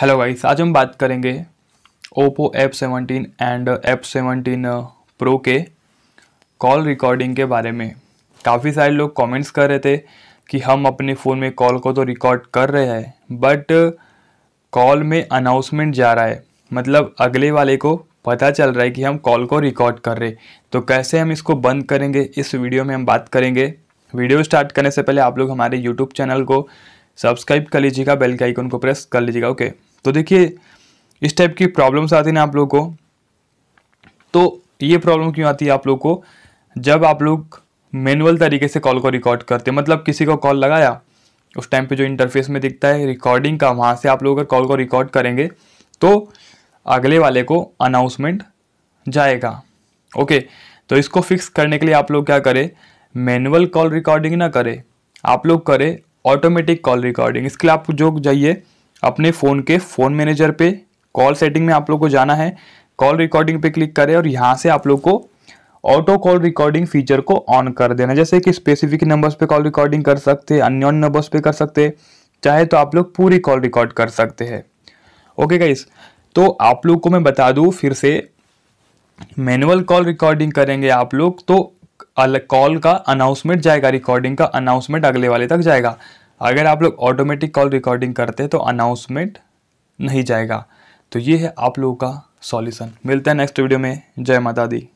Hello guys आज हम बात करेंगे Oppo F seventeen and F seventeen pro के कॉल रिकॉर्डिंग के बारे में काफ़ी सारे लोग कमेंट्स कर रहे थे कि हम अपने फ़ोन में कॉल को तो रिकॉर्ड कर रहे हैं बट कॉल uh, में अनाउंसमेंट जा रहा है मतलब अगले वाले को पता चल रहा है कि हम कॉल को रिकॉर्ड कर रहे तो कैसे हम इसको बंद करेंगे इस वीडियो में हम बात करेंगे वीडियो स्टार्ट करने से पहले आप लोग हमारे यूट्यूब चैनल को सब्सक्राइब कर लीजिएगा बेल के आइकन को प्रेस कर लीजिएगा ओके okay? तो देखिए इस टाइप की प्रॉब्लम्स आती ना आप लोग को तो ये प्रॉब्लम क्यों आती है आप लोग को जब आप लोग मैनुअल तरीके से कॉल को रिकॉर्ड करते हैं मतलब किसी को कॉल लगाया उस टाइम पे जो इंटरफेस में दिखता है रिकॉर्डिंग का वहाँ से आप लोग अगर कॉल को रिकॉर्ड करेंगे तो अगले वाले को अनाउंसमेंट जाएगा ओके तो इसको फिक्स करने के लिए आप लोग क्या करें मैनुअल कॉल रिकॉर्डिंग ना करें आप लोग करें ऑटोमेटिक कॉल रिकॉर्डिंग इसके लिए आप जो जाइए अपने फ़ोन के फ़ोन मैनेजर पे कॉल सेटिंग में आप लोग को जाना है कॉल रिकॉर्डिंग पे क्लिक करें और यहाँ से आप लोग को ऑटो कॉल रिकॉर्डिंग फीचर को ऑन कर देना जैसे कि स्पेसिफिक नंबर्स पे कॉल रिकॉर्डिंग कर सकते हैं अन्य नंबर्स पे कर सकते चाहे तो आप लोग पूरी कॉल रिकॉर्ड कर सकते हैं ओके गाइस तो आप लोग को मैं बता दूँ फिर से मैनुअल कॉल रिकॉर्डिंग करेंगे आप लोग तो अलग कॉल का अनाउंसमेंट जाएगा रिकॉर्डिंग का अनाउंसमेंट अगले वाले तक जाएगा अगर आप लोग ऑटोमेटिक कॉल रिकॉर्डिंग करते हैं तो अनाउंसमेंट नहीं जाएगा तो ये है आप लोगों का सॉल्यूशन मिलते हैं नेक्स्ट वीडियो में जय माता दी